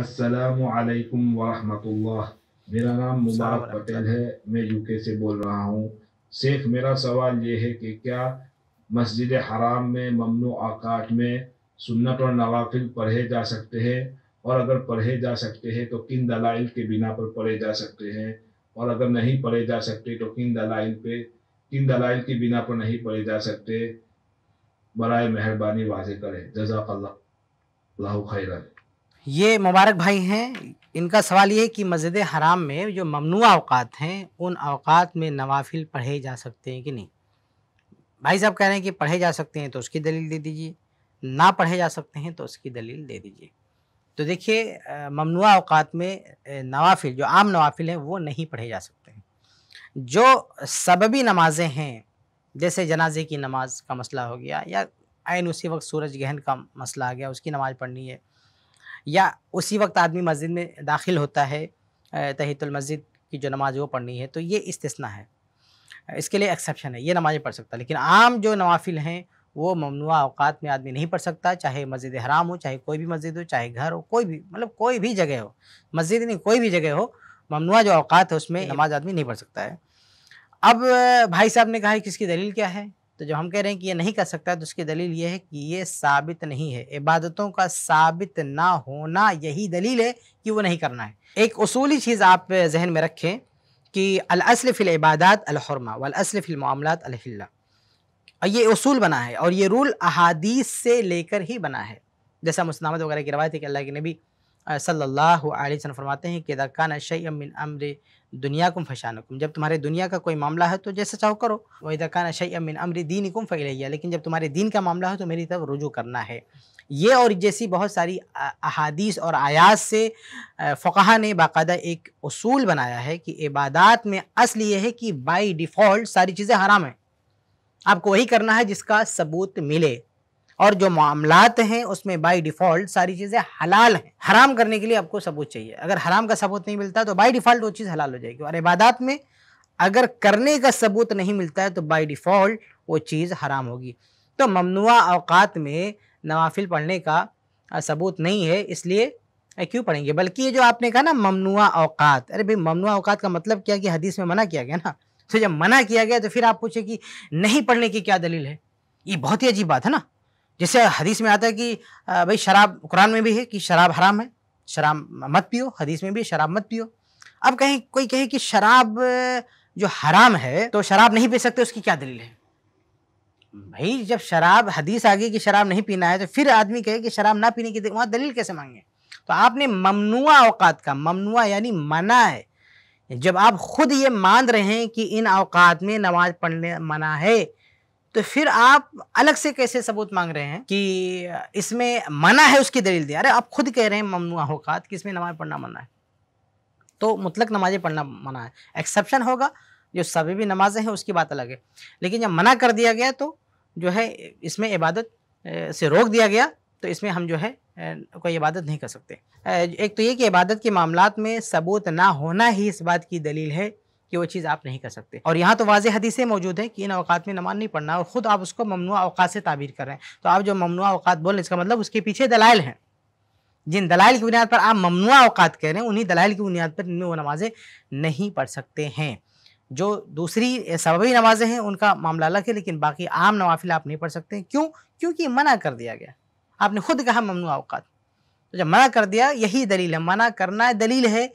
असलकम वरहमतुल्लाह मेरा नाम मुबारक पटेल है मैं यूके से बोल रहा हूँ शेख मेरा सवाल ये है कि क्या मस्जिद हराम में ममनू आकाट में सुन्नत और नवाफिल पढ़े जा सकते हैं और अगर पढ़े जा सकते हैं तो किन दलाइल के बिना पर पढ़े जा सकते हैं और अगर नहीं पढ़े जा सकते तो किन दलाइल पे किन दलाइल के बिना पर नहीं पढ़े जा सकते बर मेहरबानी वाजे करें जजाक अल्लाह ये मुबारक भाई हैं इनका सवाल ये है कि मस्जिद हराम में जो ममनू अवकात हैं उन अवकात में नवाफिल पढ़े जा सकते हैं कि नहीं भाई साहब कह रहे हैं कि पढ़े जा सकते हैं तो उसकी दलील दे दीजिए ना पढ़े जा सकते हैं तो उसकी दलील दे दीजिए तो देखिए ममनू अवकात में नवाफिल जो आम नवाफिल हैं वो नहीं पढ़े जा सकते हैं जो सबबी नमाजें हैं जैसे जनाजे की नमाज का मसला हो गया या आयन उसी वक्त सूरज गहन का मसला आ गया उसकी नमाज़ पढ़नी है या उसी वक्त आदमी मस्जिद में दाखिल होता है तहितुल मस्जिद की जो नमाज वो पढ़नी है तो ये इस्तना है इसके लिए एक्सेप्शन है ये नमाज़ें पढ़ सकता है लेकिन आम जो नवाफिल हैं वो ममनुआ अवकात में आदमी नहीं पढ़ सकता चाहे मस्जिद हराम हो चाहे कोई भी मस्जिद हो चाहे घर हो कोई भी मतलब कोई भी जगह हो मस्जिद नहीं कोई भी जगह हो ममनुआ जो अवकात है उसमें नमाज आदमी नहीं पढ़ सकता है अब भाई साहब ने कहा है कि इसकी दलील क्या है तो जब हम कह रहे हैं कि ये नहीं कर सकता तो उसकी दलील ये है कि ये साबित नहीं है इबादतों का साबित ना होना यही दलील है कि वो नहीं करना है एक असूली चीज़ आप जहन में रखें कि अलसल फ़िल इबादत अलहरमा वसल फ़िल मामलात अलहिल्ला ये असूल बना है और ये रूल अहादीस से लेकर ही बना है जैसा मुस्लिम वगैरह की रवायत है कि अल्लाह के नबी सल्ला फरमाते हैं कि दकान शैमिन अमर दुनिया कुम फशानकुम जब तुम्हारे दुनिया का कोई मामला है तो जैसे चाहो करो वही दकान शैमिन अमर दीन कुम फ़ैलिया लेकिन जब तुम्हारे दीन का मामला हो तो मेरी तरफ रुजू करना है ये और जैसी बहुत सारी अहादीस और आयात से फ़क़ा ने बाकायदा एक असूल बनाया है कि इबादात में असल ये है कि बाई डिफ़ॉल्ट सारी चीज़ें हराम हैं आपको वही करना है जिसका सबूत मिले और जो मामलात हैं उसमें बाई डिफ़ॉल्ट सारी चीज़ें हलाल हैं हराम करने के लिए आपको सबूत चाहिए अगर हराम का सबूत नहीं मिलता तो बाई डिफ़ॉल्ट वो चीज़ हलाल हो जाएगी और इबादत में अगर करने का सबूत नहीं मिलता है तो बाई डिफ़ॉल्ट वो चीज़ हराम होगी तो ममनुआ अवकात में नवाफिल पढ़ने का सबूत नहीं है इसलिए क्यों पढ़ेंगे बल्कि ये जो आपने कहा ना ममनुआ अवकात अरे भाई ममनुआ अवकात का मतलब क्या कि हदीस में मना किया गया ना तो जब मना किया गया तो फिर आप पूछे कि नहीं पढ़ने की क्या दलील है ये बहुत ही अजीब बात है ना जैसे हदीस में आता है कि भाई शराब कुरान में भी है कि शराब हराम है शराब मत पियो हदीस में भी शराब मत पियो अब कहें कोई कहे कि शराब जो हराम है तो शराब नहीं पी सकते उसकी क्या दलील है भाई जब शराब हदीस आ गई कि शराब नहीं पीना है तो फिर आदमी कहे कि शराब ना पीने की वहाँ दलील कैसे मांगे तो आपने ममनुआ अवकात का ममनुआ यानी मना है जब आप खुद ये मान रहे हैं कि इन अवकात में नमाज पढ़ने मना है तो फिर आप अलग से कैसे सबूत मांग रहे हैं कि इसमें मना है उसकी दलील दिया अरे आप खुद कह रहे हैं ममनुआ अवकात कि इसमें नमाज पढ़ना मना है तो मुतलक नमाजें पढ़ना मना है एक्सेप्शन होगा जो सभी भी नमाजें हैं उसकी बात अलग है लेकिन जब मना कर दिया गया तो जो है इसमें इबादत से रोक दिया गया तो इसमें हम जो है कोई इबादत नहीं कर सकते एक तो ये कि इबादत के मामला में सबूत ना होना ही इस बात की दलील है कि वो चीज़ आप नहीं कर सकते और यहाँ तो वाज हदीसें मौजूद हैं कि इन अवकात में नमाज नहीं पढ़ना और ख़ुद आप उसको ममनू अवकात से ताबीर कर रहे हैं तो आप जो ममनू अवकात बोल रहे हैं इसका मतलब उसके पीछे दलाइल हैं जिन दलाइल की बुनियाद पर आप ममनू अवकात कह रहे हैं उन्हीं दलाइल की बुनियाद पर इनमें वो नमाज़ें नहीं पढ़ सकते हैं जो दूसरी सबबी नमाजें हैं उनका मामला अलग है लेकिन बाकी आम नवाफिल आप नहीं पढ़ सकते क्यों क्योंकि मना कर दिया गया आपने खुद कहा ममनू अवकात तो जब मना कर दिया यही दलील है मना करना दलील है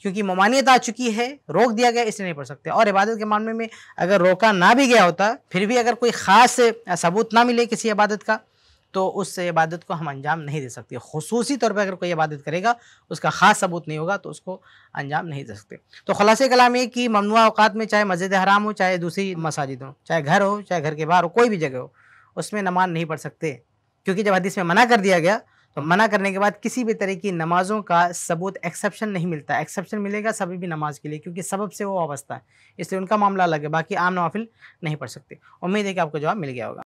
क्योंकि ममानियत आ चुकी है रोक दिया गया इसलिए नहीं पढ़ सकते और इबादत के मामले में अगर रोका ना भी गया होता फिर भी अगर कोई ख़ास सबूत ना मिले किसी इबादत का तो उस इबादत को हम अंजाम नहीं दे सकते खसूसी तौर पर अगर कोई इबादत करेगा उसका ख़ास सबूत नहीं होगा तो उसको अंजाम नहीं दे सकते तो खलासे कलाम ये कि ममनवा अवकात में चाहे मस्जिद हराम हो चाहे दूसरी मसाजिद हो चाहे घर हो चाहे घर के बाहर हो कोई भी जगह हो उसमें नमाज नहीं पढ़ सकते क्योंकि जब हदीस में मना कर दिया गया तो मना करने के बाद किसी भी तरह की नमाज़ों का सबूत एक्सेप्शन नहीं मिलता एक्सेप्शन मिलेगा सभी भी नमाज के लिए क्योंकि सबब से वो अवस्था है इसलिए उनका मामला अलग है बाकी आम नवाफिल नहीं पढ़ सकते उम्मीद है कि आपको जवाब मिल गया होगा